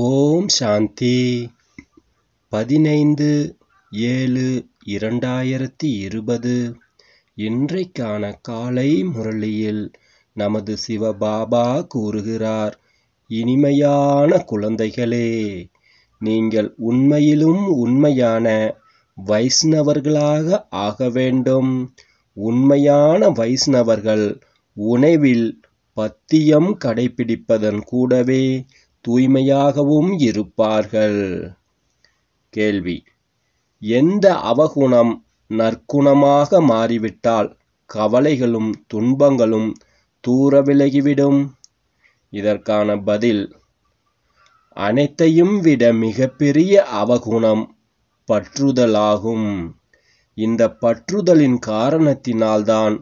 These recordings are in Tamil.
ஓம் சாந்தி பதினைந்து ஏழு இரண்டாயிரத்தி இருபது இன்றைக்கான காலை முரளியில் நமது சிவபாபா கூறுகிறார் இனிமையான குழந்தைகளே நீங்கள் உண்மையிலும் உண்மையான வைஷ்ணவர்களாக ஆக வேண்டும் உண்மையான வைஷ்ணவர்கள் உணவில் பத்தியம் கடைபிடிப்பதன் கூடவே தூய்மையாகவும் இருப்பார்கள் கேள்வி எந்த அவகுணம் நற்குணமாக மாறிவிட்டால் கவலைகளும் துன்பங்களும் தூர விலகிவிடும் இதற்கான பதில் அனைத்தையும் விட மிகப்பெரிய அவகுணம் பற்றுதலாகும் இந்த பற்றுதலின் காரணத்தினால்தான்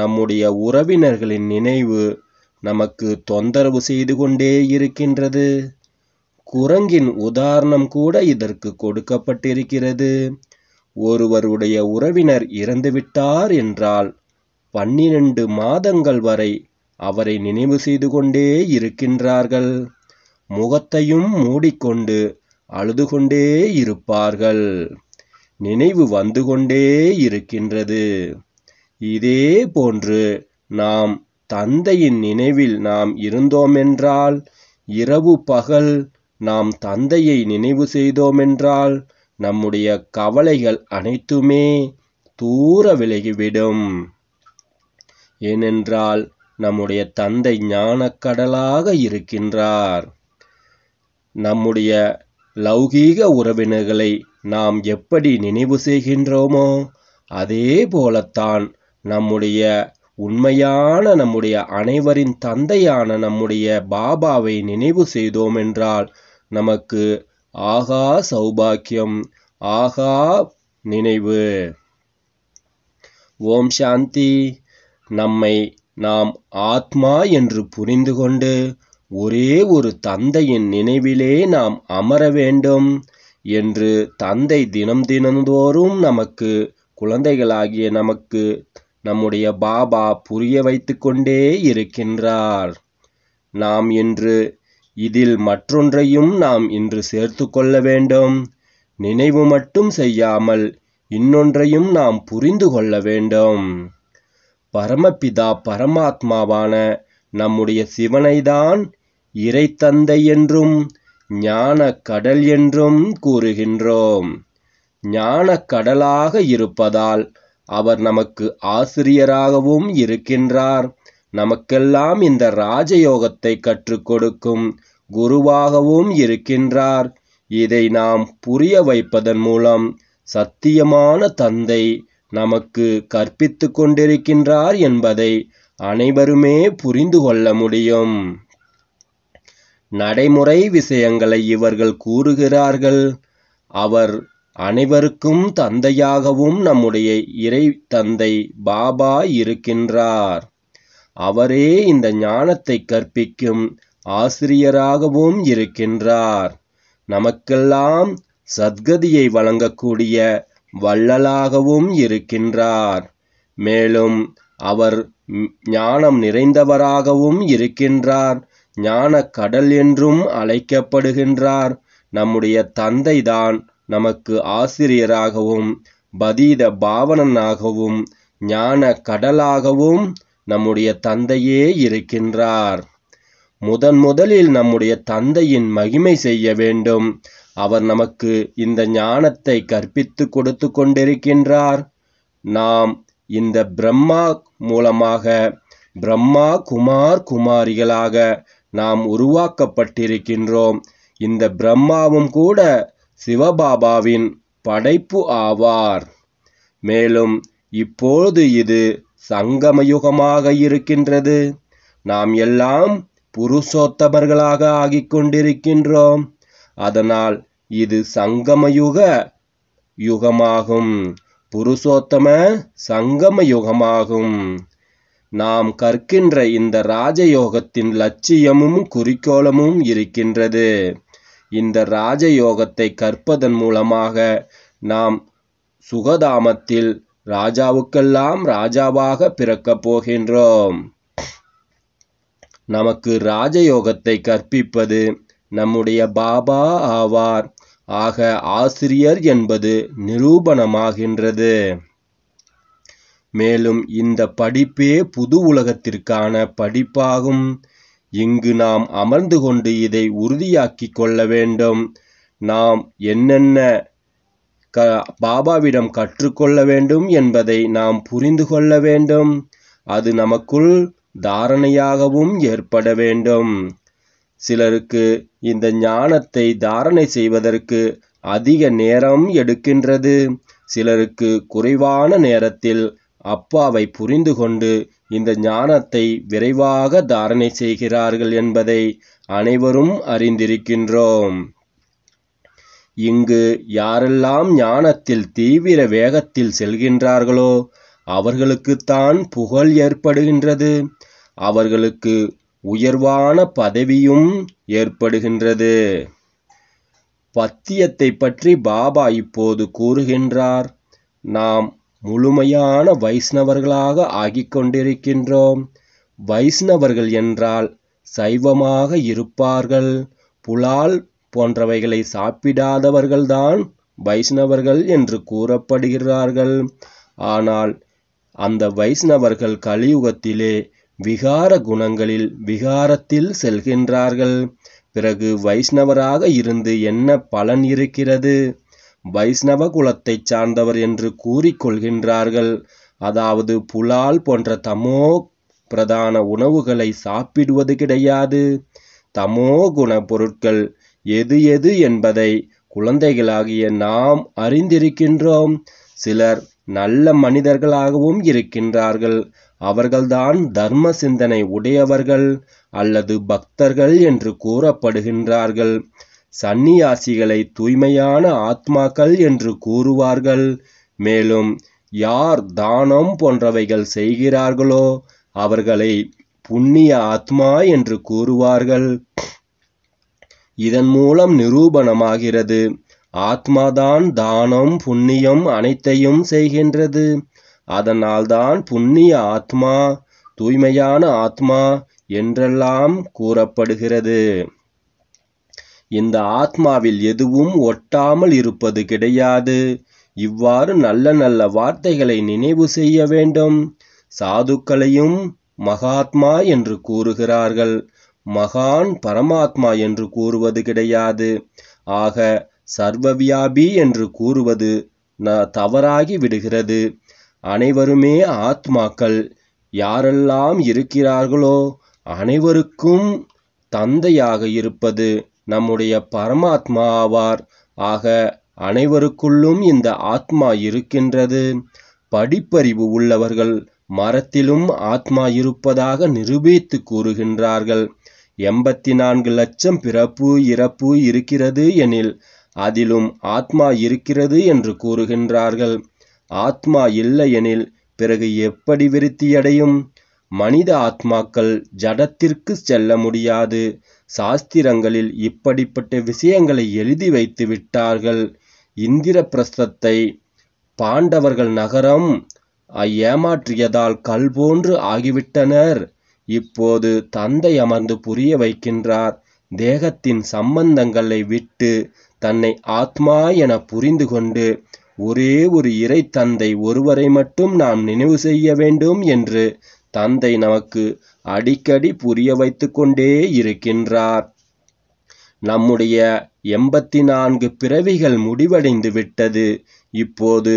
நம்முடைய உறவினர்களின் நினைவு நமக்கு தொந்தரவு செய்து கொண்டே இருக்கின்றது குரங்கின் உதாரணம் கூட இதற்கு கொடுக்கப்பட்டிருக்கிறது ஒருவருடைய உறவினர் இறந்துவிட்டார் என்றால் பன்னிரண்டு மாதங்கள் வரை அவரை நினைவு செய்து கொண்டே இருக்கின்றார்கள் முகத்தையும் மூடிக்கொண்டு அழுது கொண்டே இருப்பார்கள் நினைவு வந்து கொண்டே இருக்கின்றது இதே போன்று நாம் தந்தையின் நினைவில் நாம் இருந்தோமென்றால் இரவு பகல் நாம் தந்தையை நினைவு செய்தோமென்றால் நம்முடைய கவலைகள் அனைத்துமே தூர விலகிவிடும் ஏனென்றால் நம்முடைய தந்தை ஞானக்கடலாக இருக்கின்றார் நம்முடைய லௌகீக உறவினர்களை நாம் எப்படி நினைவு செய்கின்றோமோ அதே போலத்தான் நம்முடைய உண்மையான நம்முடைய அனைவரின் தந்தையான நம்முடைய பாபாவை நினைவு செய்தோம் என்றால் நமக்கு ஆகா சௌபாக்கியம் ஆகா நினைவு ஓம் சாந்தி நம்மை நாம் ஆத்மா என்று புரிந்து கொண்டு ஒரே ஒரு தந்தையின் நினைவிலே நாம் அமர வேண்டும் என்று தந்தை தினம் தினந்தோறும் நமக்கு குழந்தைகளாகிய நமக்கு நம்முடைய பாபா புரிய வைத்து கொண்டே இருக்கின்றார் நாம் இன்று இதில் மற்றொன்றையும் நாம் இன்று சேர்த்து கொள்ள வேண்டும் நினைவு மட்டும் செய்யாமல் இன்னொன்றையும் நாம் புரிந்து கொள்ள வேண்டும் பரமபிதா பரமாத்மாவான நம்முடைய சிவனைதான் இறைத்தந்தை என்றும் ஞான கடல் என்றும் கூறுகின்றோம் ஞான கடலாக இருப்பதால் அவர் நமக்கு ஆசிரியராகவும் இருக்கின்றார் நமக்கெல்லாம் இந்த ராஜயோகத்தை கற்றுக் கொடுக்கும் குருவாகவும் இருக்கின்றார் இதை நாம் புரிய வைப்பதன் மூலம் சத்தியமான தந்தை நமக்கு கற்பித்து கொண்டிருக்கின்றார் என்பதை அனைவருமே புரிந்து கொள்ள முடியும் நடைமுறை விஷயங்களை இவர்கள் கூறுகிறார்கள் அவர் அனைவருக்கும் தந்தையாகவும் நம்முடைய இறை தந்தை பாபா இருக்கின்றார் அவரே இந்த ஞானத்தை கற்பிக்கும் ஆசிரியராகவும் இருக்கின்றார் நமக்கெல்லாம் சத்கதியை வழங்கக்கூடிய வள்ளலாகவும் இருக்கின்றார் மேலும் அவர் ஞானம் நிறைந்தவராகவும் இருக்கின்றார் ஞான கடல் என்றும் அழைக்கப்படுகின்றார் நம்முடைய தந்தைதான் நமக்கு ஆசிரியராகவும் பதீத பாவனனாகவும் ஞான கடலாகவும் நம்முடைய தந்தையே இருக்கின்றார் முதன் முதலில் நம்முடைய தந்தையின் மகிமை செய்ய வேண்டும் அவர் நமக்கு இந்த ஞானத்தை கற்பித்து கொடுத்து கொண்டிருக்கின்றார் நாம் இந்த பிரம்மா மூலமாக பிரம்மா குமார் குமாரிகளாக நாம் உருவாக்கப்பட்டிருக்கின்றோம் இந்த பிரம்மாவும் கூட சிவபாபாவின் படைப்பு ஆவார் மேலும் இப்போது இது சங்கமயுகமாக இருக்கின்றது நாம் எல்லாம் புருஷோத்தமர்களாக ஆகிக்கொண்டிருக்கின்றோம் அதனால் இது சங்கமயுக யுகமாகும் புருஷோத்தம சங்கம யுகமாகும் நாம் கற்கின்ற இந்த ராஜயோகத்தின் லட்சியமும் குறிக்கோளமும் இருக்கின்றது இந்த ராஜயோகத்தை கற்பதன் மூலமாக நாம் சுகதாமத்தில் ராஜாவுக்கெல்லாம் ராஜாவாக பிறக்கப் போகின்றோம் நமக்கு ராஜயோகத்தை கற்பிப்பது நம்முடைய பாபா ஆவார் ஆக ஆசிரியர் என்பது நிரூபணமாகின்றது மேலும் இந்த படிப்பே புது உலகத்திற்கான படிப்பாகும் இங்கு நாம் அமர்ந்து கொண்டு இதை உறுதியாக்கிக் கொள்ள வேண்டும் நாம் என்னென்ன க பாபாவிடம் கற்றுக்கொள்ள வேண்டும் என்பதை நாம் புரிந்து கொள்ள வேண்டும் அது நமக்குள் தாரணையாகவும் ஏற்பட வேண்டும் சிலருக்கு இந்த ஞானத்தை தாரணை செய்வதற்கு அதிக நேரம் எடுக்கின்றது சிலருக்கு குறைவான நேரத்தில் அப்பாவை புரிந்து கொண்டு இந்த ஞானத்தை விரைவாக தாரணை செய்கிறார்கள் என்பதை அனைவரும் அறிந்திருக்கின்றோம் இங்கு யாரெல்லாம் ஞானத்தில் தீவிர வேகத்தில் செல்கின்றார்களோ அவர்களுக்குத்தான் புகழ் ஏற்படுகின்றது அவர்களுக்கு உயர்வான பதவியும் ஏற்படுகின்றது பத்தியத்தை பற்றி பாபா இப்போது கூறுகின்றார் நாம் முழுமையான வைஷ்ணவர்களாக ஆகிக்கொண்டிருக்கின்றோம் வைஷ்ணவர்கள் என்றால் சைவமாக இருப்பார்கள் புலால் போன்றவைகளை சாப்பிடாதவர்கள்தான் வைஷ்ணவர்கள் என்று கூறப்படுகிறார்கள் ஆனால் அந்த வைஷ்ணவர்கள் கலியுகத்திலே விகார குணங்களில் விகாரத்தில் செல்கின்றார்கள் பிறகு வைஷ்ணவராக இருந்து என்ன பலன் இருக்கிறது வைஷ்ணவ குலத்தைச் சார்ந்தவர் என்று கூறிக்கொள்கின்றார்கள் அதாவது புலால் போன்ற தமோ பிரதான உணவுகளை சாப்பிடுவது கிடையாது தமோ குண பொருட்கள் எது எது என்பதை குழந்தைகளாகிய நாம் அறிந்திருக்கின்றோம் சிலர் நல்ல மனிதர்களாகவும் இருக்கின்றார்கள் அவர்கள்தான் தர்ம சிந்தனை உடையவர்கள் அல்லது பக்தர்கள் என்று கூறப்படுகின்றார்கள் சந்நியாசிகளை தூய்மையான ஆத்மாக்கள் என்று கூறுவார்கள் மேலும் யார் தானம் போன்றவைகள் செய்கிறார்களோ அவர்களை புண்ணிய ஆத்மா என்று கூறுவார்கள் இதன் மூலம் நிரூபணமாகிறது ஆத்மாதான் தானம் புண்ணியம் அனைத்தையும் செய்கின்றது அதனால்தான் புண்ணிய ஆத்மா தூய்மையான ஆத்மா என்றெல்லாம் கூறப்படுகிறது இந்த ஆத்மாவில் எதுவும் ஒட்டாமல் இருப்பது கிடையாது இவ்வாறு நல்ல நல்ல வார்த்தைகளை நினைவு செய்ய வேண்டும் சாதுக்களையும் மகாத்மா என்று கூறுகிறார்கள் மகான் பரமாத்மா என்று கூறுவது கிடையாது ஆக சர்வவியாபி என்று கூறுவது தவறாகி விடுகிறது அனைவருமே ஆத்மாக்கள் யாரெல்லாம் இருக்கிறார்களோ அனைவருக்கும் தந்தையாக இருப்பது நம்முடைய பரமாத்மா ஆவார் ஆக அனைவருக்குள்ளும் இந்த ஆத்மா இருக்கின்றது படிப்பறிவு உள்ளவர்கள் மரத்திலும் ஆத்மா இருப்பதாக நிரூபித்து கூறுகின்றார்கள் எண்பத்தி நான்கு லட்சம் பிறப்பு இறப்பு இருக்கிறது எனில் அதிலும் ஆத்மா இருக்கிறது என்று கூறுகின்றார்கள் ஆத்மா இல்லை எனில் பிறகு எப்படி விருத்தியடையும் மனித ஆத்மாக்கள் ஜடத்திற்கு செல்ல முடியாது சாஸ்திரங்களில் இப்படிப்பட்ட விஷயங்களை எழுதி வைத்து விட்டார்கள் இந்திர பிரஸ்தத்தை பாண்டவர்கள் நகரம் ஏமாற்றியதால் கல் போன்று ஆகிவிட்டனர் இப்போது தந்தை அமர்ந்து புரிய வைக்கின்றார் தேகத்தின் சம்பந்தங்களை விட்டு தன்னை ஆத்மா என புரிந்து கொண்டு ஒரே ஒரு இறை தந்தை ஒருவரை மட்டும் நாம் நினைவு செய்ய வேண்டும் என்று தந்தை நமக்கு அடிக்கடி புரிய வைத்து கொண்டே இருக்கின்றார் நம்முடைய எண்பத்தி நான்கு பிறவிகள் முடிவடைந்து விட்டது இப்போது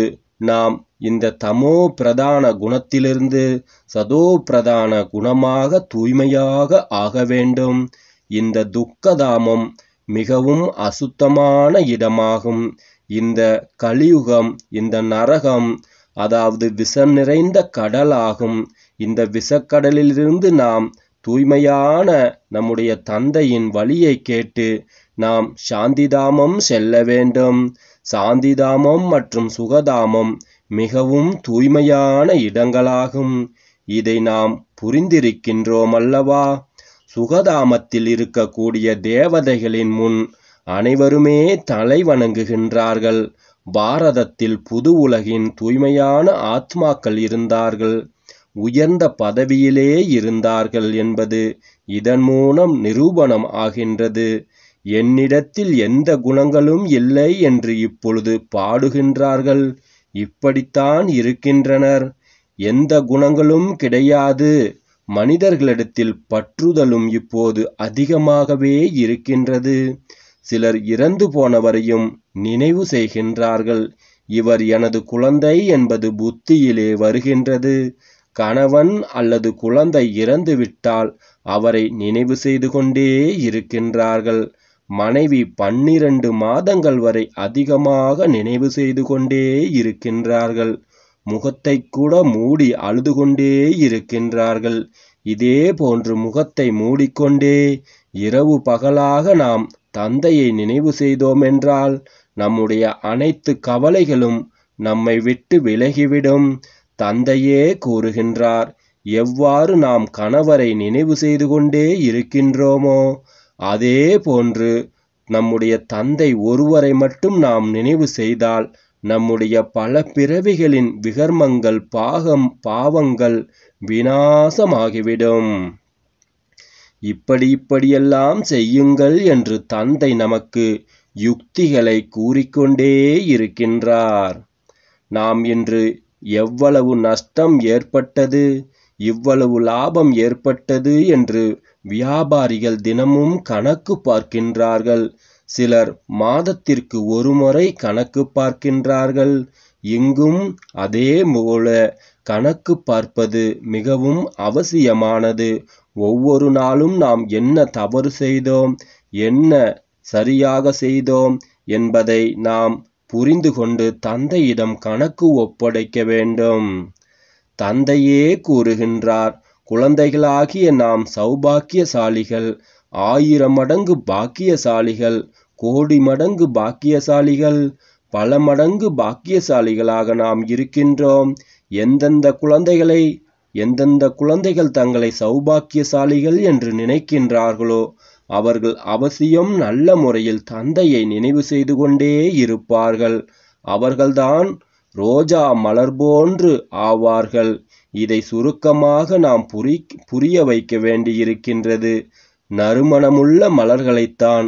நாம் இந்த தமோ பிரதான குணத்திலிருந்து சதோ பிரதான குணமாக தூய்மையாக ஆக வேண்டும் இந்த துக்கதாமம் மிகவும் அசுத்தமான இடமாகும் இந்த கலியுகம் இந்த நரகம் அதாவது விஷம் நிறைந்த கடலாகும் இந்த விஷக்கடலிலிருந்து நாம் தூய்மையான நம்முடைய தந்தையின் வழியை கேட்டு நாம் சாந்திதாமம் செல்ல வேண்டும் சாந்திதாமம் மற்றும் சுகதாமம் மிகவும் தூய்மையான இடங்களாகும் இதை நாம் புரிந்திருக்கின்றோம் அல்லவா சுகதாமத்தில் இருக்கக்கூடிய தேவதைகளின் முன் அனைவருமே தலை வணங்குகின்றார்கள் பாரதத்தில் புது உலகின் தூய்மையான ஆத்மாக்கள் இருந்தார்கள் உயர்ந்த பதவியிலே இருந்தார்கள் என்பது இதன் மூலம் நிரூபணம் ஆகின்றது என்னிடத்தில் எந்த குணங்களும் இல்லை என்று இப்பொழுது பாடுகின்றார்கள் இப்படித்தான் இருக்கின்றனர் எந்த குணங்களும் கிடையாது மனிதர்களிடத்தில் பற்றுதலும் இப்போது அதிகமாகவே இருக்கின்றது சிலர் இறந்து போனவரையும் நினைவு செய்கின்றார்கள் இவர் எனது குழந்தை என்பது புத்தியிலே வருகின்றது கணவன் அல்லது குழந்தை இறந்துவிட்டால் அவரை நினைவு செய்து கொண்டே இருக்கின்றார்கள் மனைவி பன்னிரண்டு மாதங்கள் வரை அதிகமாக நினைவு செய்து கொண்டே இருக்கின்றார்கள் முகத்தை கூட மூடி அழுது கொண்டே இருக்கின்றார்கள் இதே போன்று முகத்தை மூடிக்கொண்டே இரவு பகலாக நாம் தந்தையை நினைவு செய்தோமென்றால் நம்முடைய அனைத்து கவலைகளும் நம்மை விட்டு விலகிவிடும் தந்தையே கூறுகின்றார் எவ்வாறு நாம் கணவரை நினைவு செய்து கொண்டே இருக்கின்றோமோ அதே போன்று நம்முடைய தந்தை ஒருவரை மட்டும் நாம் நினைவு செய்தால் நம்முடைய பல பிறவிகளின் விகர்மங்கள் பாகம் பாவங்கள் விநாசமாகிவிடும் இப்படி இப்படியெல்லாம் செய்யுங்கள் என்று தந்தை நமக்கு யுக்திகளை கூறிக்கொண்டே இருக்கின்றார் நாம் இன்று எவ்வளவு நஷ்டம் ஏற்பட்டது இவ்வளவு லாபம் ஏற்பட்டது என்று வியாபாரிகள் தினமும் கணக்கு பார்க்கின்றார்கள் சிலர் மாதத்திற்கு ஒருமுறை கணக்கு பார்க்கின்றார்கள் இங்கும் அதே போல கணக்கு பார்ப்பது மிகவும் அவசியமானது ஒவ்வொரு நாளும் நாம் என்ன தவறு செய்தோம் என்ன சரியாக செய்தோம் என்பதை நாம் புரிந்து கொண்டு தந்தையிடம் கணக்கு ஒப்படைக்க வேண்டும் தந்தையே கூறுகின்றார் குழந்தைகளாகிய நாம் சௌபாக்கியசாலிகள் ஆயிரம் மடங்கு பாக்கியசாலிகள் கோடி மடங்கு பாக்கியசாலிகள் பல மடங்கு பாக்கியசாலிகளாக நாம் இருக்கின்றோம் எந்தெந்த குழந்தைகளை எந்தெந்த குழந்தைகள் தங்களை சௌபாக்கியசாலிகள் என்று நினைக்கின்றார்களோ அவர்கள் அவசியம் நல்ல முறையில் தந்தையை நினைவு செய்து கொண்டே இருப்பார்கள் அவர்கள்தான் ரோஜா மலர் போன்று ஆவார்கள் இதை சுருக்கமாக நாம் புரி புரிய வைக்க வேண்டியிருக்கின்றது நறுமணமுள்ள மலர்களைத்தான்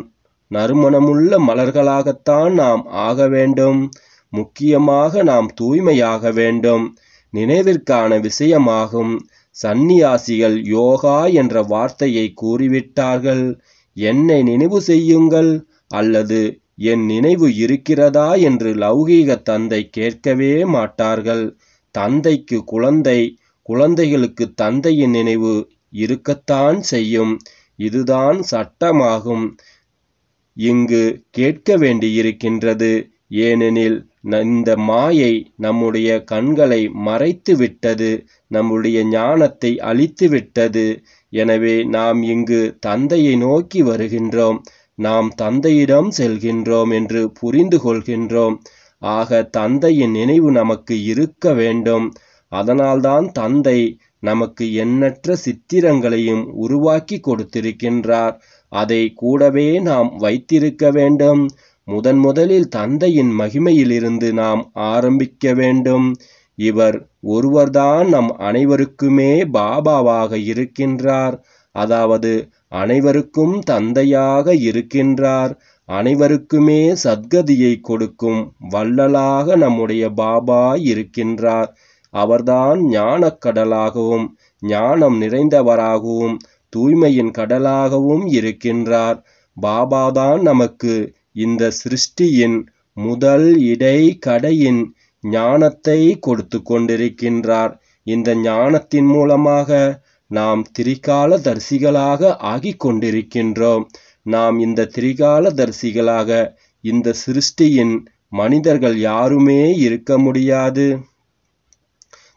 நறுமணமுள்ள மலர்களாகத்தான் நாம் ஆக வேண்டும் முக்கியமாக நாம் தூய்மையாக வேண்டும் நினைவிற்கான விஷயமாகும் சந்நியாசிகள் யோகா என்ற வார்த்தையை கூறிவிட்டார்கள் என்னை நினைவு செய்யுங்கள் அல்லது என் நினைவு இருக்கிறதா என்று லௌகீக தந்தை கேட்கவே மாட்டார்கள் தந்தைக்கு குழந்தை குழந்தைகளுக்கு தந்தையின் நினைவு இருக்கத்தான் செய்யும் இதுதான் சட்டமாகும் இங்கு கேட்க வேண்டியிருக்கின்றது ஏனெனில் இந்த மாயை நம்முடைய கண்களை மறைத்து விட்டது நம்முடைய ஞானத்தை அழித்து விட்டது எனவே நாம் இங்கு தந்தையை நோக்கி வருகின்றோம் நாம் தந்தையிடம் செல்கின்றோம் என்று புரிந்து கொள்கின்றோம் ஆக தந்தையின் நினைவு நமக்கு இருக்க வேண்டும் அதனால்தான் தந்தை நமக்கு எண்ணற்ற சித்திரங்களையும் உருவாக்கி கொடுத்திருக்கின்றார் அதை கூடவே நாம் வைத்திருக்க வேண்டும் முதன் முதலில் தந்தையின் மகிமையிலிருந்து நாம் ஆரம்பிக்க வேண்டும் இவர் ஒருவர்தான் நம் அனைவருக்குமே பாபாவாக இருக்கின்றார் அதாவது அனைவருக்கும் தந்தையாக இருக்கின்றார் அனைவருக்குமே சத்கதியை கொடுக்கும் வள்ளலாக நம்முடைய பாபா இருக்கின்றார் அவர்தான் ஞானக்கடலாகவும் ஞானம் நிறைந்தவராகவும் தூய்மையின் கடலாகவும் இருக்கின்றார் பாபாதான் நமக்கு இந்த சிருஷ்டியின் முதல் இடை கடையின் ஞானத்தை கொடுத்து கொண்டிருக்கின்றார் இந்த ஞானத்தின் மூலமாக நாம் திரிகால தரிசிகளாக ஆகி கொண்டிருக்கின்றோம் நாம் இந்த திரிகால தரிசிகளாக இந்த சிருஷ்டியின் மனிதர்கள் யாருமே இருக்க முடியாது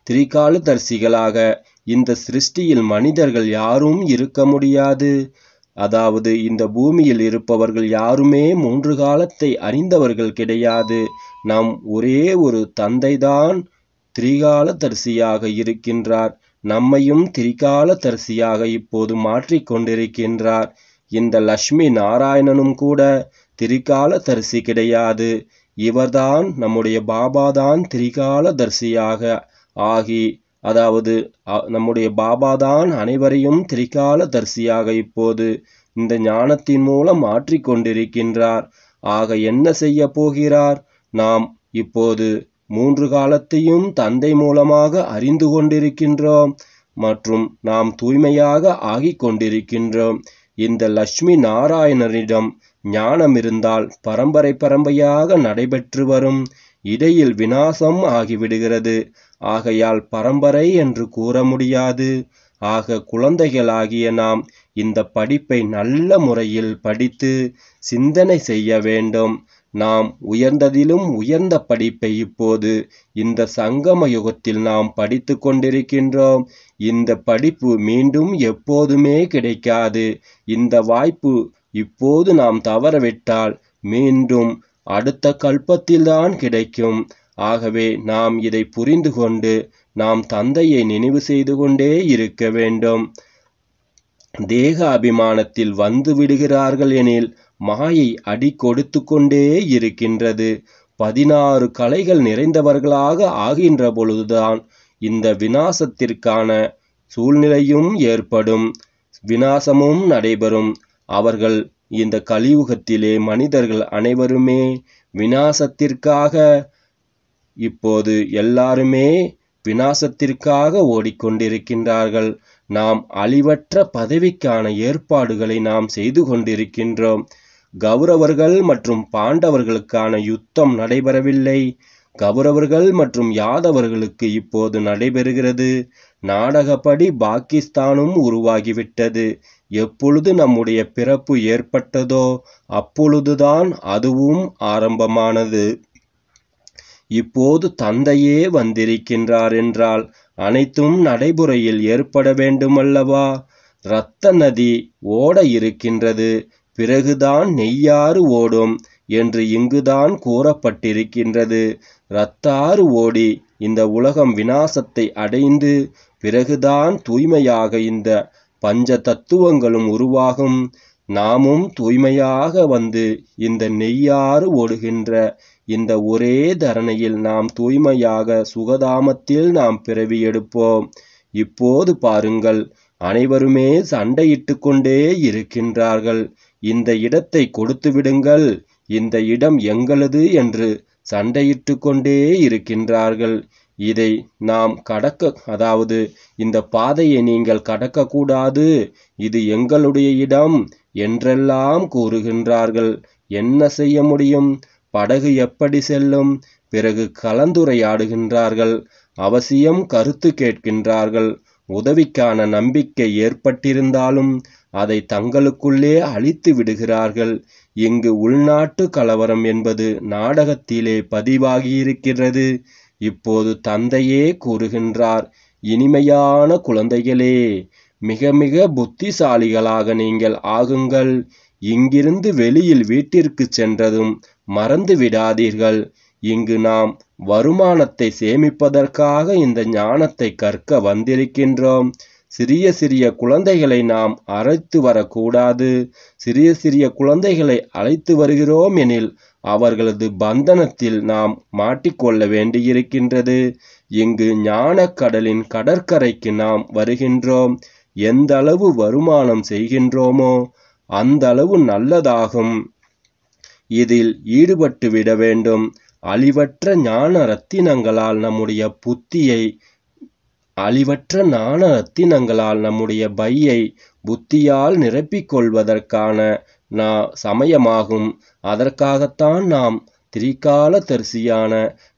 திரிகால தரிசிகளாக இந்த சிருஷ்டியில் மனிதர்கள் யாரும் இருக்க முடியாது அதாவது இந்த பூமியில் இருப்பவர்கள் யாருமே மூன்று காலத்தை அறிந்தவர்கள் கிடையாது நாம் ஒரே ஒரு தந்தைதான் திரிகால தரிசியாக இருக்கின்றார் நம்மையும் திரிகால தரிசியாக இப்போது மாற்றிக்கொண்டிருக்கின்றார் இந்த லக்ஷ்மி நாராயணனும் கூட திரிகால தரிசி கிடையாது இவர்தான் நம்முடைய பாபாதான் திரிகால தரிசியாக ஆகி அதாவது நம்முடைய பாபாதான் அனைவரையும் திரிகால தரிசியாக இப்போது இந்த ஞானத்தின் மூலம் மாற்றிக்கொண்டிருக்கின்றார் ஆக என்ன செய்ய போகிறார் நாம் இப்போது மூன்று காலத்தையும் தந்தை மூலமாக அறிந்து கொண்டிருக்கின்றோம் மற்றும் நாம் தூய்மையாக ஆகி கொண்டிருக்கின்றோம் இந்த லட்சுமி நாராயணரிடம் ஞானம் இருந்தால் பரம்பரை பரம்பரையாக நடைபெற்று வரும் இடையில் வினாசம் ஆகிவிடுகிறது ஆகையால் பரம்பரை என்று கூற முடியாது ஆக குழந்தைகளாகிய நாம் இந்த படிப்பை நல்ல முறையில் படித்து சிந்தனை செய்ய வேண்டும் நாம் உயர்ந்ததிலும் உயர்ந்த படிப்பை இப்போது இந்த சங்கம யுகத்தில் நாம் படித்து கொண்டிருக்கின்றோம் இந்த படிப்பு மீண்டும் எப்போதுமே கிடைக்காது இந்த வாய்ப்பு இப்போது நாம் தவறவிட்டால் மீண்டும் அடுத்த கல்பத்தில்தான் கிடைக்கும் ஆகவே நாம் இதை புரிந்து கொண்டு நாம் தந்தையை நினைவு செய்து கொண்டே இருக்க வேண்டும் தேக அபிமானத்தில் வந்து விடுகிறார்கள் எனில் மாயை அடி கொடுத்து கொண்டே இருக்கின்றது பதினாறு கலைகள் நிறைந்தவர்களாக ஆகின்ற பொழுதுதான் இந்த வினாசத்திற்கான சூழ்நிலையும் ஏற்படும் விநாசமும் நடைபெறும் அவர்கள் இந்த கலியுகத்திலே மனிதர்கள் அனைவருமே விநாசத்திற்காக இப்போது எல்லாருமே விநாசத்திற்காக ஓடிக்கொண்டிருக்கின்றார்கள் நாம் அழிவற்ற பதவிக்கான ஏற்பாடுகளை நாம் செய்து கொண்டிருக்கின்றோம் கௌரவர்கள் மற்றும் பாண்டவர்களுக்கான யுத்தம் நடைபெறவில்லை கௌரவர்கள் மற்றும் யாதவர்களுக்கு இப்போது நடைபெறுகிறது நாடகப்படி பாகிஸ்தானும் உருவாகிவிட்டது எப்பொழுது நம்முடைய பிறப்பு ஏற்பட்டதோ அப்பொழுதுதான் அதுவும் ஆரம்பமானது இப்போது தந்தையே வந்திருக்கின்றார் என்றால் அனைத்தும் நடைமுறையில் ஏற்பட வேண்டுமல்லவா இரத்த நதி ஓட இருக்கின்றது பிறகுதான் நெய்யாறு ஓடும் என்று இங்குதான் கூறப்பட்டிருக்கின்றது இரத்தாறு ஓடி இந்த உலகம் வினாசத்தை அடைந்து பிறகுதான் தூய்மையாக இந்த பஞ்ச தத்துவங்களும் உருவாகும் நாமும் தூய்மையாக வந்து இந்த நெய்யாறு ஓடுகின்ற இந்த ஒரே தரணையில் நாம் தூய்மையாக சுகதாமத்தில் நாம் பிறவி எடுப்போம் இப்போது பாருங்கள் அனைவருமே சண்டையிட்டு கொண்டே இருக்கின்றார்கள் இந்த இடத்தை கொடுத்து விடுங்கள் இந்த இடம் எங்களது என்று சண்டையிட்டு கொண்டே இருக்கின்றார்கள் இதை நாம் கடக்க அதாவது இந்த பாதையை நீங்கள் கடக்கக்கூடாது இது எங்களுடைய இடம் என்றெல்லாம் கூறுகின்றார்கள் என்ன செய்ய முடியும் படகு எப்படி செல்லும் பிறகு கலந்துரையாடுகின்றார்கள் அவசியம் கருத்து கேட்கின்றார்கள் உதவிக்கான நம்பிக்கை ஏற்பட்டிருந்தாலும் அதை தங்களுக்குள்ளே அழித்து விடுகிறார்கள் இங்கு உள்நாட்டு கலவரம் என்பது நாடகத்திலே பதிவாகியிருக்கிறது இப்போது தந்தையே கூறுகின்றார் இனிமையான குழந்தைகளே மிக மிக புத்திசாலிகளாக நீங்கள் ஆகுங்கள் இங்கிருந்து வெளியில் வீட்டிற்கு சென்றதும் மறந்து விடாதீர்கள் இங்கு நாம் வருமானத்தை சேமிப்பதற்காக இந்த ஞானத்தை கற்க வந்திருக்கின்றோம் சிறிய சிறிய குழந்தைகளை நாம் அழைத்து வரக்கூடாது சிறிய சிறிய குழந்தைகளை அழைத்து வருகிறோம் எனில் அவர்களது பந்தனத்தில் நாம் மாட்டிக்கொள்ள வேண்டியிருக்கின்றது இங்கு ஞான கடலின் கடற்கரைக்கு நாம் வருகின்றோம் எந்த அளவு வருமானம் செய்கின்றோமோ அந்த அளவு நல்லதாகும் இதில் ஈடுபட்டுவிட வேண்டும் அழிவற்ற ஞான ரத்தினங்களால் நம்முடைய புத்தியை அழிவற்ற ஞான ரத்தினங்களால் நம்முடைய பையை புத்தியால் நிரப்பிக் கொள்வதற்கான நா சமயமாகும் அதற்காகத்தான் நாம் திரிகால தரிசியான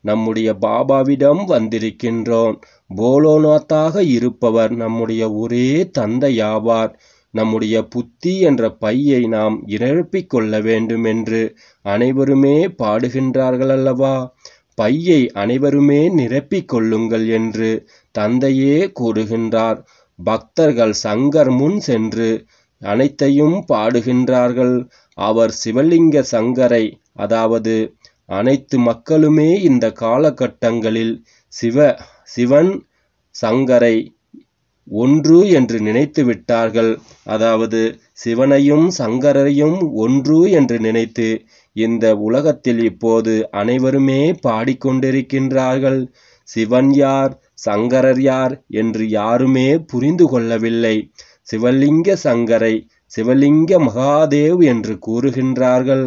நம்முடைய பாபாவிடம் வந்திருக்கின்றோம் போலோநாத்தாக இருப்பவர் நம்முடைய ஒரே தந்தையாவார் நம்முடைய புத்தி என்ற பையை நாம் நிரப்பிக் கொள்ள வேண்டும் என்று அனைவருமே பாடுகின்றார்கள் அல்லவா பையை அனைவருமே நிரப்பிக் கொள்ளுங்கள் என்று தந்தையே கூறுகின்றார் பக்தர்கள் சங்கர் முன் சென்று அனைத்தையும் பாடுகின்றார்கள் அவர் சிவலிங்க சங்கரை அதாவது அனைத்து மக்களுமே இந்த காலகட்டங்களில் சிவ சிவன் சங்கரை ஒன்று என்று நினைத்து விட்டார்கள் அதாவது சிவனையும் சங்கரரையும் ஒன்று என்று நினைத்து இந்த உலகத்தில் இப்போது அனைவருமே பாடிக்கொண்டிருக்கின்றார்கள் சிவன் யார் சங்கரர் யார் என்று யாருமே புரிந்து கொள்ளவில்லை சிவலிங்க சங்கரை சிவலிங்க மகாதேவ் என்று கூறுகின்றார்கள்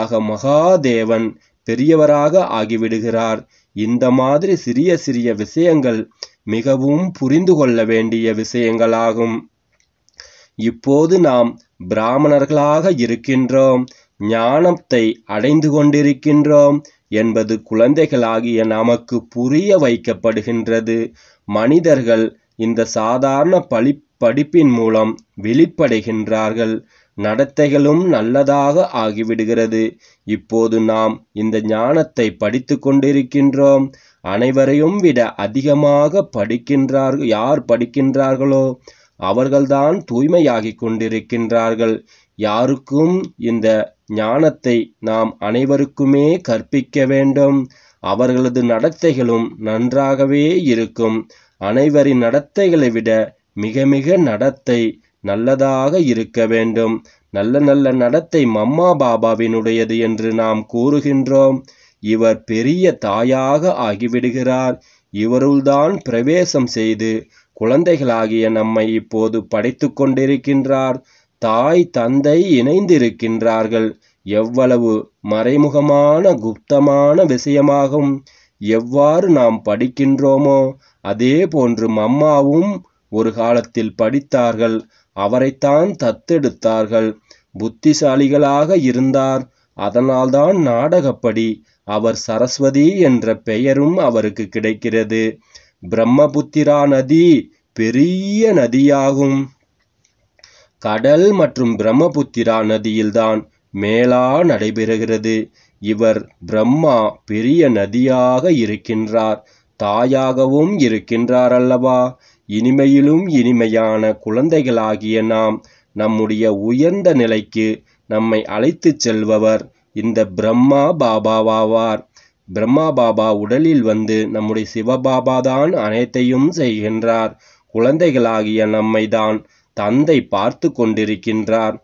ஆக மகாதேவன் பெரியவராக ஆகிவிடுகிறார் இந்த மாதிரி சிறிய சிறிய விஷயங்கள் மிகவும் புரிந்து கொள்ள வேண்டிய விஷயங்களாகும் இப்போது நாம் பிராமணர்களாக இருக்கின்றோம் ஞானத்தை அடைந்து கொண்டிருக்கின்றோம் என்பது குழந்தைகளாகிய நமக்கு புரிய வைக்கப்படுகின்றது மனிதர்கள் இந்த சாதாரண பழி படிப்பின் மூலம் வெளிப்படைகின்றார்கள் நடத்தைகளும் நல்லதாக ஆகிவிடுகிறது இப்போது நாம் இந்த ஞானத்தை படித்து கொண்டிருக்கின்றோம் அனைவரையும் விட அதிகமாக படிக்கின்றார் யார் படிக்கின்றார்களோ அவர்கள்தான் தூய்மையாகி கொண்டிருக்கின்றார்கள் யாருக்கும் இந்த ஞானத்தை நாம் அனைவருக்குமே கற்பிக்க வேண்டும் அவர்களது நடத்தைகளும் நன்றாகவே இருக்கும் அனைவரின் நடத்தைகளை விட மிக மிக நடத்தை நல்லதாக இருக்க வேண்டும் நல்ல நல்ல நடத்தை மம்மா பாபாவினுடையது என்று நாம் கூறுகின்றோம் இவர் பெரிய தாயாக ஆகிவிடுகிறார் இவருள்தான் பிரவேசம் செய்து குழந்தைகளாகிய நம்மை இப்போது படைத்து கொண்டிருக்கின்றார் தாய் தந்தை இணைந்திருக்கின்றார்கள் எவ்வளவு மறைமுகமான குப்தமான விஷயமாகும் எவ்வாறு நாம் படிக்கின்றோமோ அதே போன்று மம்மாவும் ஒரு காலத்தில் படித்தார்கள் அவரைத்தான் தத்தெடுத்தார்கள் புத்திசாலிகளாக இருந்தார் அதனால்தான் நாடகப்படி அவர் சரஸ்வதி என்ற பெயரும் அவருக்கு கிடைக்கிறது பிரம்மபுத்திரா நதி பெரிய நதியாகும் கடல் மற்றும் பிரம்மபுத்திரா நதியில்தான் மேலா நடைபெறுகிறது இவர் பிரம்மா பெரிய நதியாக இருக்கின்றார் தாயாகவும் இருக்கின்றார் அல்லவா இனிமையிலும் இனிமையான குழந்தைகளாகிய நாம் நம்முடைய உயர்ந்த நிலைக்கு நம்மை அழைத்துச் செல்பவர் இந்த பிரம்மா பாபாவாவார் பிரம்மா பாபா உடலில் வந்து நம்முடைய சிவபாபா தான் அனைத்தையும் செய்கின்றார் குழந்தைகளாகிய நம்மை தான் தந்தை பார்த்து கொண்டிருக்கின்றார்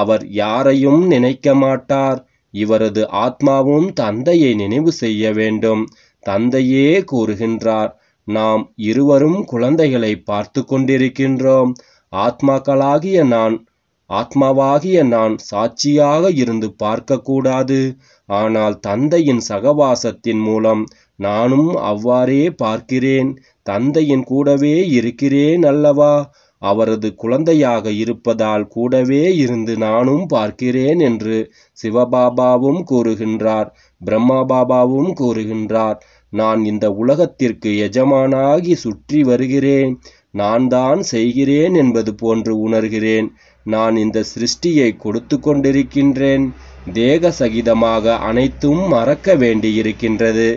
அவர் யாரையும் நினைக்க மாட்டார் இவரது ஆத்மாவும் தந்தையை நினைவு செய்ய வேண்டும் தந்தையே கூறுகின்றார் நாம் இருவரும் குழந்தைகளை பார்த்து கொண்டிருக்கின்றோம் ஆத்மாக்களாகிய நான் ஆத்மாவாகிய நான் சாட்சியாக இருந்து பார்க்கக்கூடாது ஆனால் தந்தையின் சகவாசத்தின் மூலம் நானும் அவ்வாறே பார்க்கிறேன் தந்தையின் கூடவே இருக்கிறேன் அல்லவா அவரது குழந்தையாக இருப்பதால் கூடவே இருந்து நானும் பார்க்கிறேன் என்று சிவபாபாவும் கூறுகின்றார் பிரம்மா பாபாவும் கூறுகின்றார் நான் இந்த உலகத்திற்கு எஜமானாகி சுற்றி வருகிறேன் நான் தான் செய்கிறேன் என்பது போன்று உணர்கிறேன் நான் இந்த சிருஷ்டியை கொடுத்து கொண்டிருக்கின்றேன் தேக சகிதமாக அனைத்தும் மறக்க வேண்டியிருக்கின்றது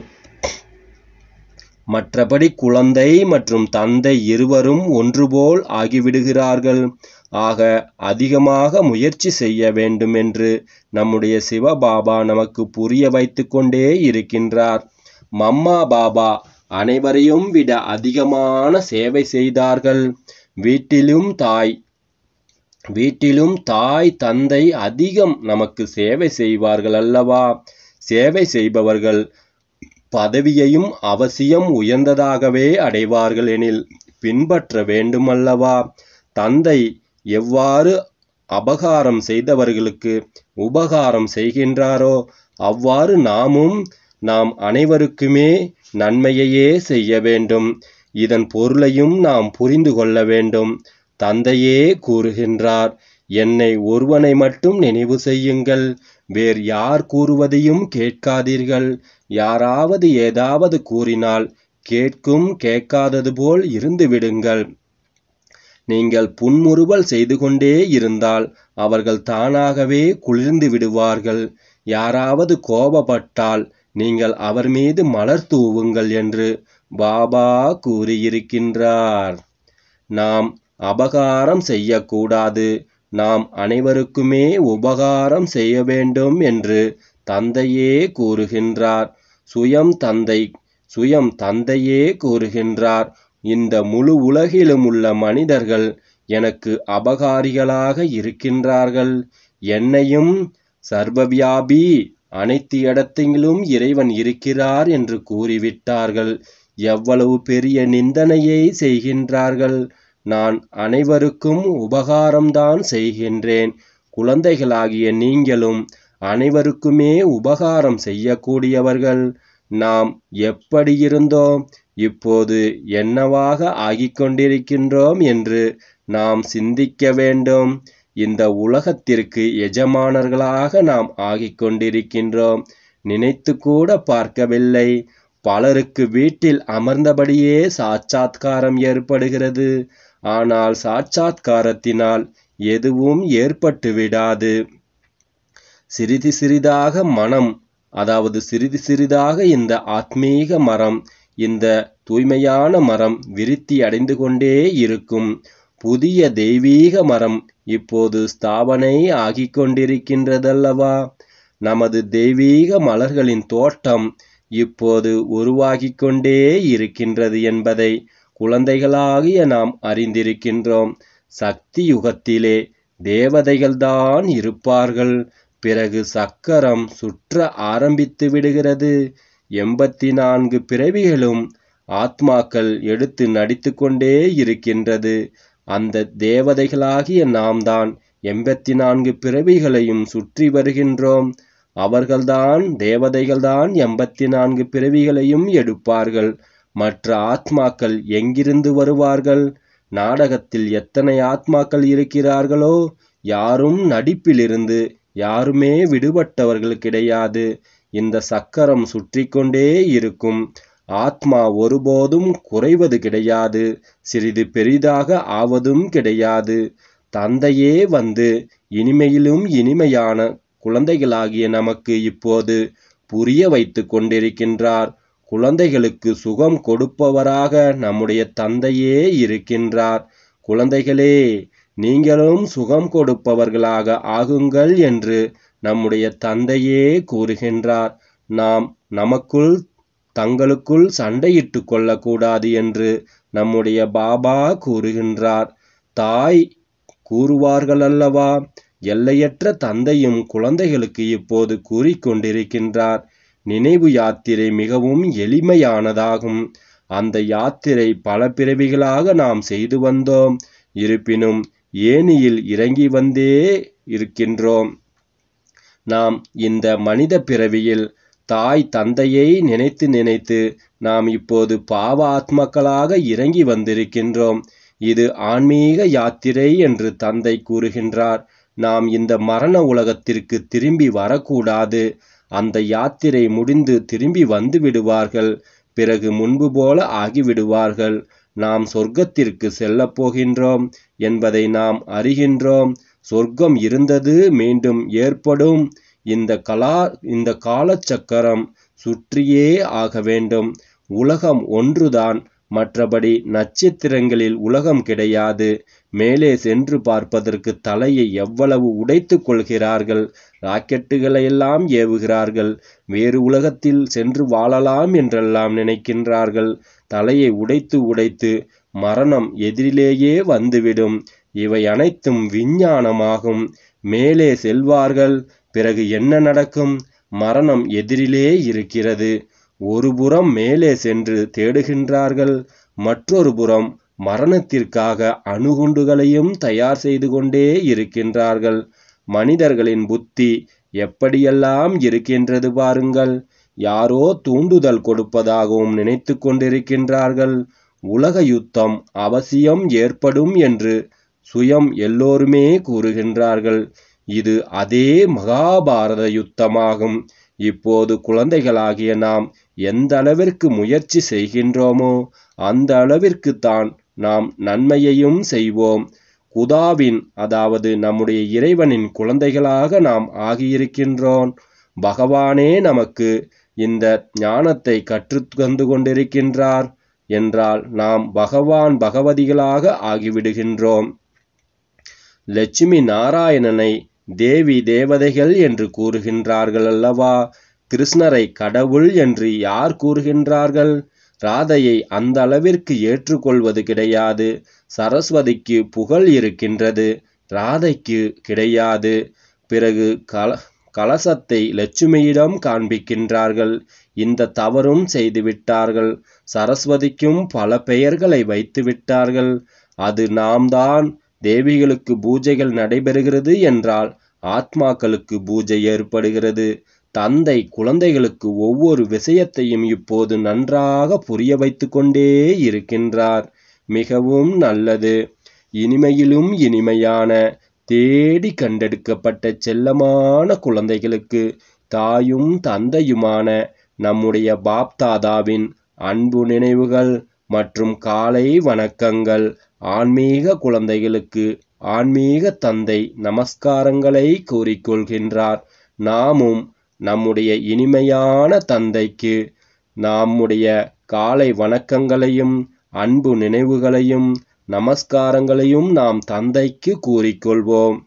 மற்றபடி குழந்தை மற்றும் தந்தை இருவரும் ஒன்றுபோல் ஆகிவிடுகிறார்கள் ஆக அதிகமாக முயற்சி செய்ய வேண்டும் என்று நம்முடைய சிவபாபா நமக்கு புரிய வைத்து கொண்டே இருக்கின்றார் மம்மா பாபா அனைவரையும் விட அதிகமான சேவை செய்தார்கள் வீட்டிலும் தாய் வீட்டிலும் தாய் தந்தை அதிகம் நமக்கு சேவை செய்வார்கள் அல்லவா சேவை செய்பவர்கள் பதவியையும் அவசியம் உயர்ந்ததாகவே அடைவார்கள் எனில் பின்பற்ற வேண்டுமல்லவா தந்தை எவ்வாறு அபகாரம் செய்தவர்களுக்கு உபகாரம் செய்கின்றாரோ அவ்வாறு நாமும் நாம் அனைவருக்குமே நன்மையையே செய்ய வேண்டும் இதன் பொருளையும் நாம் புரிந்து கொள்ள வேண்டும் தந்தையே கூறுகின்றார் என்னை ஒருவனை மட்டும் நினைவு செய்யுங்கள் வேறு யார் கூறுவதையும் கேட்காதீர்கள் யாராவது ஏதாவது கூறினால் கேட்கும் கேட்காதது போல் இருந்து விடுங்கள் நீங்கள் புன்முறுவல் செய்து கொண்டே இருந்தால் அவர்கள் தானாகவே குளிர்ந்து விடுவார்கள் யாராவது கோபப்பட்டால் நீங்கள் அவர் மீது மலர் தூவுங்கள் என்று பாபா கூறியிருக்கின்றார் நாம் அபகாரம் செய்யக்கூடாது நாம் அனைவருக்குமே உபகாரம் செய்ய வேண்டும் என்று தந்தையே கூறுகின்றார் சுயம் தந்தை சுயம் தந்தையே கூறுகின்றார் இந்த முழு உலகிலும் உள்ள மனிதர்கள் எனக்கு அபகாரிகளாக இருக்கின்றார்கள் என்னையும் சர்வவியாபி அனைத்து இடத்திலும் இறைவன் இருக்கிறார் என்று கூறிவிட்டார்கள் எவ்வளவு பெரிய நிந்தனையை செய்கின்றார்கள் நான் அனைவருக்கும் உபகாரம்தான் செய்கின்றேன் குழந்தைகளாகிய நீங்களும் அனைவருக்குமே உபகாரம் செய்யக்கூடியவர்கள் நாம் எப்படி இருந்தோம் இப்போது என்னவாக ஆகிக்கொண்டிருக்கின்றோம் என்று நாம் சிந்திக்க வேண்டும் இந்த உலகத்திற்கு எஜமானர்களாக நாம் ஆகிக்கொண்டிருக்கின்றோம் நினைத்து கூட பார்க்கவில்லை பலருக்கு வீட்டில் அமர்ந்தபடியே சாட்சாத்காரம் ஏற்படுகிறது ஆனால் சாட்சாத்காரத்தினால் எதுவும் ஏற்பட்டு விடாது சிறிது சிறிதாக மனம் அதாவது சிறிது சிறிதாக இந்த ஆத்மீக மரம் இந்த தூய்மையான மரம் விருத்தி அடைந்து கொண்டே இருக்கும் புதிய தெய்வீக மரம் இப்போது ஸ்தாபனை ஆகிக் கொண்டிருக்கின்றதல்லவா நமது தெய்வீக மலர்களின் தோட்டம் இப்போது உருவாகிக் கொண்டே இருக்கின்றது என்பதை குழந்தைகளாகிய நாம் அறிந்திருக்கின்றோம் சக்தி யுகத்திலே தேவதைகள்தான் இருப்பார்கள் பிறகு சக்கரம் சுற்ற ஆரம்பித்து விடுகிறது எண்பத்தி நான்கு பிறவிகளும் ஆத்மாக்கள் எடுத்து நடித்து கொண்டே இருக்கின்றது அந்த தேவதைகளாகிய நாம் தான் எண்பத்தி நான்கு பிறவிகளையும் சுற்றி வருகின்றோம் அவர்கள்தான் தேவதைகள்தான் எண்பத்தி நான்கு பிறவிகளையும் எடுப்பார்கள் மற்ற ஆத்மாக்கள் எங்கிருந்து வருவார்கள் நாடகத்தில் எத்தனை ஆத்மாக்கள் இருக்கிறார்களோ யாரும் நடிப்பிலிருந்து யாருமே விடுபட்டவர்கள் கிடையாது இந்த சக்கரம் சுற்றி கொண்டே இருக்கும் ஆத்மா ஒருபோதும் குறைவது கிடையாது சிறிது பெரிதாக ஆவதும் கிடையாது தந்தையே வந்து இனிமையிலும் இனிமையான குழந்தைகளாகிய நமக்கு இப்போது புரிய வைத்து கொண்டிருக்கின்றார் குழந்தைகளுக்கு சுகம் கொடுப்பவராக நம்முடைய தந்தையே இருக்கின்றார் குழந்தைகளே நீங்களும் சுகம் கொடுப்பவர்களாக ஆகுங்கள் என்று நம்முடைய தந்தையே கூறுகின்றார் நாம் நமக்குள் தங்களுக்குள் சண்டையிட்டு கொள்ளக்கூடாது என்று நம்முடைய பாபா கூறுகின்றார் தாய் கூறுவார்கள் அல்லவா எல்லையற்ற தந்தையும் குழந்தைகளுக்கு இப்போது கூறிக்கொண்டிருக்கின்றார் நினைவு யாத்திரை மிகவும் எளிமையானதாகும் அந்த யாத்திரை பல பிறவிகளாக நாம் செய்து வந்தோம் இருப்பினும் ஏனியில் இறங்கி வந்தே இருக்கின்றோம் நாம் இந்த மனித பிறவியில் தாய் தந்தையை நினைத்து நினைத்து நாம் இப்போது பாவ ஆத்மக்களாக இறங்கி வந்திருக்கின்றோம் இது ஆன்மீக யாத்திரை என்று தந்தை கூறுகின்றார் நாம் இந்த மரண உலகத்திற்கு திரும்பி வரக்கூடாது அந்த யாத்திரை முடிந்து திரும்பி வந்து விடுவார்கள் பிறகு முன்பு போல ஆகிவிடுவார்கள் நாம் சொர்க்கத்திற்கு செல்லப் போகின்றோம் என்பதை நாம் அறிகின்றோம் சொர்க்கம் இருந்தது மீண்டும் ஏற்படும் இந்த கலா இந்த காலச்சக்கரம் சுற்றியே ஆக வேண்டும் உலகம் ஒன்றுதான் மற்றபடி நட்சத்திரங்களில் உலகம் கிடையாது மேலே சென்று பார்ப்பதற்கு தலையை எவ்வளவு உடைத்து கொள்கிறார்கள் ராக்கெட்டுகளையெல்லாம் ஏவுகிறார்கள் வேறு உலகத்தில் சென்று வாழலாம் என்றெல்லாம் நினைக்கின்றார்கள் தலையை உடைத்து உடைத்து மரணம் எதிரிலேயே வந்துவிடும் இவை அனைத்தும் விஞ்ஞானமாகும் மேலே செல்வார்கள் பிறகு என்ன நடக்கும் மரணம் எதிரிலே இருக்கிறது ஒரு புறம் மேலே சென்று தேடுகின்றார்கள் மற்றொரு புறம் மரணத்திற்காக அணுகுண்டுகளையும் தயார் செய்து கொண்டே இருக்கின்றார்கள் மனிதர்களின் புத்தி எப்படியெல்லாம் இருக்கின்றது பாருங்கள் யாரோ தூண்டுதல் கொடுப்பதாகவும் நினைத்து கொண்டிருக்கின்றார்கள் உலக யுத்தம் அவசியம் ஏற்படும் என்று சுயம் எல்லோருமே கூறுகின்றார்கள் இது அதே மகாபாரத யுத்தமாகும் இப்போது குழந்தைகளாகிய நாம் எந்த அளவிற்கு முயற்சி செய்கின்றோமோ அந்த அளவிற்கு தான் நாம் நன்மையையும் செய்வோம் குதாவின் அதாவது நம்முடைய இறைவனின் குழந்தைகளாக நாம் ஆகியிருக்கின்றோம் பகவானே நமக்கு இந்த ஞானத்தை கற்று தந்து கொண்டிருக்கின்றார் என்றால் நாம் பகவான் பகவதிகளாக ஆகிவிடுகின்றோம் லட்சுமி நாராயணனை தேவி தேவதைகள் என்று கூறுகின்றார்கள் அல்லவா கிருஷ்ணரை கடவுள் என்று யார் கூறுகின்றார்கள் ராதையை அந்த அளவிற்கு ஏற்றுக்கொள்வது கிடையாது சரஸ்வதிக்கு புகழ் இருக்கின்றது ராதைக்கு கிடையாது பிறகு கல கலசத்தை லட்சுமியிடம் காண்பிக்கின்றார்கள் இந்த தவறும் செய்துவிட்டார்கள் சரஸ்வதிக்கும் பல பெயர்களை வைத்து விட்டார்கள் அது நாம் தான் தேவிகளுக்கு பூஜைகள் நடைபெறுகிறது என்றால் ஆத்மாக்களுக்கு பூஜை ஏற்படுகிறது தந்தை குழந்தைகளுக்கு ஒவ்வொரு விஷயத்தையும் இப்போது நன்றாக புரிய வைத்து கொண்டே இருக்கின்றார் மிகவும் நல்லது இனிமையிலும் இனிமையான தேடி கண்டெடுக்கப்பட்ட செல்லமான குழந்தைகளுக்கு தாயும் தந்தையுமான நம்முடைய பாப்தாதாவின் அன்பு நினைவுகள் மற்றும் காலை வணக்கங்கள் ஆன்மீக குழந்தைகளுக்கு ஆன்மீக தந்தை நமஸ்காரங்களை கூறிக்கொள்கின்றார் நாமும் நம்முடைய இனிமையான தந்தைக்கு நம்முடைய காலை வணக்கங்களையும் அன்பு நினைவுகளையும் நமஸ்காரங்களையும் நாம் தந்தைக்கு கூறிக்கொள்வோம்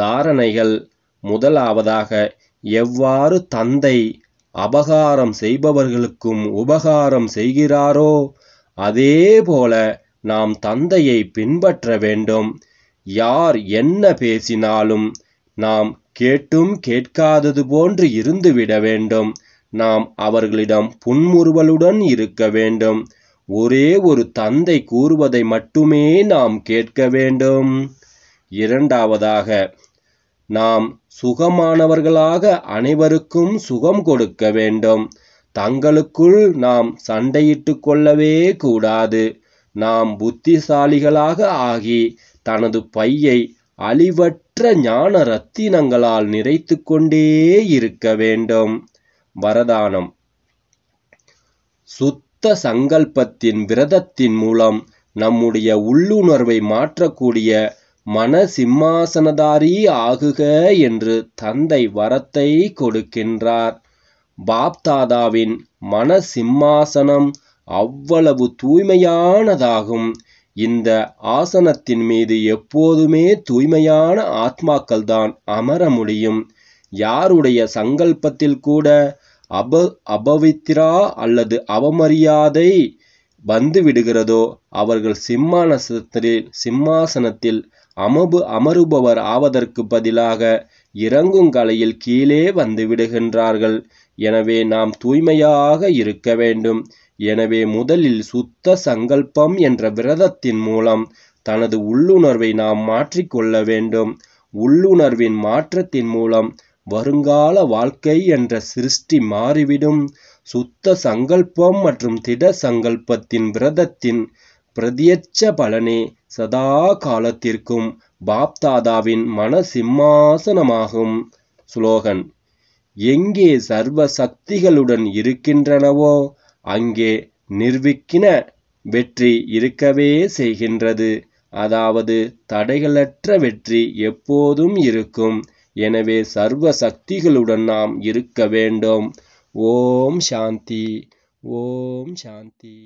தாரணைகள் முதலாவதாக எவ்வாறு தந்தை அபகாரம் செய்பவர்களுக்கும் உபகாரம் செய்கிறாரோ அதே போல நாம் தந்தையை பின்பற்ற வேண்டும் யார் என்ன பேசினாலும் நாம் கேட்டும் கேட்காதது போன்று இருந்துவிட வேண்டும் நாம் அவர்களிடம் புன்முறுவலுடன் இருக்க வேண்டும் ஒரே ஒரு தந்தை கூறுவதை மட்டுமே நாம் கேட்க வேண்டும் இரண்டாவதாக நாம் சுகமானவர்களாக அனைவருக்கும் சுகம் கொடுக்க வேண்டும் தங்களுக்குள் நாம் சண்டையிட்டு கொள்ளவே கூடாது நாம் புத்திசாலிகளாக ஆகி தனது பையை அழிவற்ற மற்ற ஞான ரத்தினங்களால் நிறைத்து கொண்டே இருக்க வேண்டும் வரதானம் சுத்த சங்கல்பத்தின் விரதத்தின் மூலம் நம்முடைய உள்ளுணர்வை மாற்றக்கூடிய மன சிம்மாசனதாரி ஆகுக என்று தந்தை வரத்தை கொடுக்கின்றார் பாப்தாதாவின் மன சிம்மாசனம் அவ்வளவு தூய்மையானதாகும் இந்த ஆசனத்தின் மீது எப்போதுமே தூய்மையான ஆத்மாக்கள் தான் அமர முடியும் யாருடைய சங்கல்பத்தில் கூட அப அபவித்ரா அல்லது அவமரியாதை வந்து விடுகிறதோ அவர்கள் சிம்மாசனத்தில் சிம்மாசனத்தில் அமபு அமருபவர் ஆவதற்கு பதிலாக இறங்கும் கலையில் கீழே வந்து விடுகின்றார்கள் எனவே நாம் தூய்மையாக இருக்க வேண்டும் எனவே முதலில் சுத்த சங்கல்பம் என்ற விரதத்தின் மூலம் தனது உள்ளுணர்வை நாம் மாற்றிக்கொள்ள வேண்டும் உள்ளுணர்வின் மாற்றத்தின் மூலம் வருங்கால வாழ்க்கை என்ற சிருஷ்டி மாறிவிடும் சுத்த சங்கல்பம் மற்றும் திட சங்கல்பத்தின் விரதத்தின் பிரதியட்ச பலனே சதா காலத்திற்கும் பாப்தாதாவின் மன சிம்மாசனமாகும் ஸ்லோகன் எங்கே சர்வ சக்திகளுடன் இருக்கின்றனவோ அங்கே நிர்விக்கின வெற்றி இருக்கவே செய்கின்றது அதாவது தடைகளற்ற வெற்றி எப்போதும் இருக்கும் எனவே சர்வ சக்திகளுடன் நாம் இருக்க வேண்டும் ஓம் சாந்தி ஓம் சாந்தி